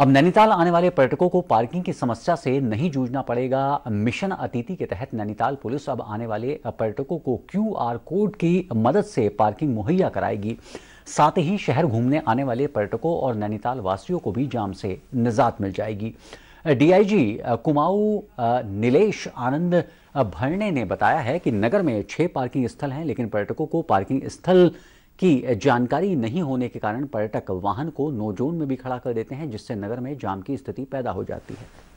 अब नैनीताल आने वाले पर्यटकों को पार्किंग की समस्या से नहीं जूझना पड़ेगा मिशन अतिथि के तहत नैनीताल पुलिस अब आने वाले पर्यटकों को आर कोड की मदद से पार्किंग मुहैया कराएगी साथ ही शहर घूमने आने वाले पर्यटकों और नैनीताल वासियों को भी जाम से निजात मिल जाएगी डीआईजी कुमाऊ नीलेश आनंद भरणे ने बताया है कि नगर में छह पार्किंग स्थल हैं लेकिन पर्यटकों को पार्किंग स्थल की जानकारी नहीं होने के कारण पर्यटक वाहन को नोजोन में भी खड़ा कर देते हैं जिससे नगर में जाम की स्थिति पैदा हो जाती है